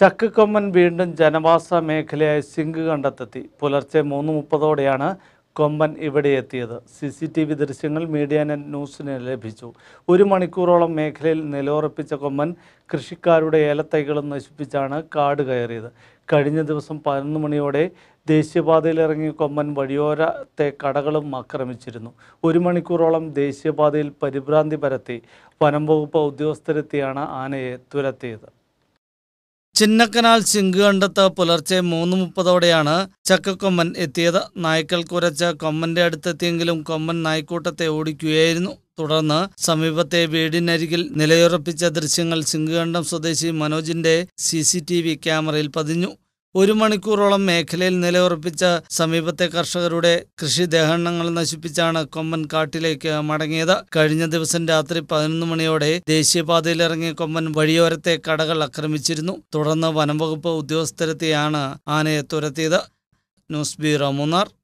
ചക്കക്കൊമ്മൻ വീണ്ടും ജനവാസ മേഖലയായി സിങ്ക് കണ്ടെത്തി പുലർച്ചെ മൂന്ന് മുപ്പതോടെയാണ് കൊമ്പൻ ഇവിടെ എത്തിയത് സി സി ടി വി ദൃശ്യങ്ങൾ മീഡിയ നെറ്റ് ന്യൂസിന് ലഭിച്ചു ഒരു മണിക്കൂറോളം മേഖലയിൽ നിലയുറപ്പിച്ച കൊമ്പൻ കൃഷിക്കാരുടെ ഏലത്തൈകളും നശിപ്പിച്ചാണ് കാട് കയറിയത് കഴിഞ്ഞ ദിവസം പതിനൊന്ന് മണിയോടെ ദേശീയപാതയിലിറങ്ങിയ കൊമ്പൻ വഴിയോരത്തെ കടകളും ആക്രമിച്ചിരുന്നു ഒരു മണിക്കൂറോളം ദേശീയപാതയിൽ പരിഭ്രാന്തി പരത്തി വനം വകുപ്പ് ഉദ്യോഗസ്ഥരെത്തിയാണ് ആനയെ തുരത്തിയത് ചിന്നക്കനാൽ ചിങ്കുകണ്ടത്ത് പുലർച്ചെ മൂന്ന് മുപ്പതോടെയാണ് ചക്കക്കൊമ്മൻ എത്തിയത് നായ്ക്കൾ കുരച്ച് കൊമ്മന്റെ അടുത്തെത്തിയെങ്കിലും കൊമ്മൻ നായ്ക്കൂട്ടത്തെ ഓടിക്കുകയായിരുന്നു തുടർന്ന് സമീപത്തെ വീടിനരികിൽ നിലയുറപ്പിച്ച ദൃശ്യങ്ങൾ ചിങ്കുകണ്ടം സ്വദേശി മനോജിന്റെ സി ക്യാമറയിൽ പതിഞ്ഞു ഒരു മണിക്കൂറോളം മേഖലയിൽ നിലയുറപ്പിച്ച സമീപത്തെ കർഷകരുടെ കൃഷി ദഹനങ്ങൾ നശിപ്പിച്ചാണ് കൊമ്പൻ കാട്ടിലേക്ക് മടങ്ങിയത് കഴിഞ്ഞ ദിവസം രാത്രി പതിനൊന്ന് മണിയോടെ ദേശീയപാതയിൽ കൊമ്പൻ വഴിയോരത്തെ കടകൾ ആക്രമിച്ചിരുന്നു തുടർന്ന് വനംവകുപ്പ് ഉദ്യോഗസ്ഥരെത്തിയാണ് ആനയെ തുരത്തിയത് ന്യൂസ് ബ്യൂറോ മൂന്നാർ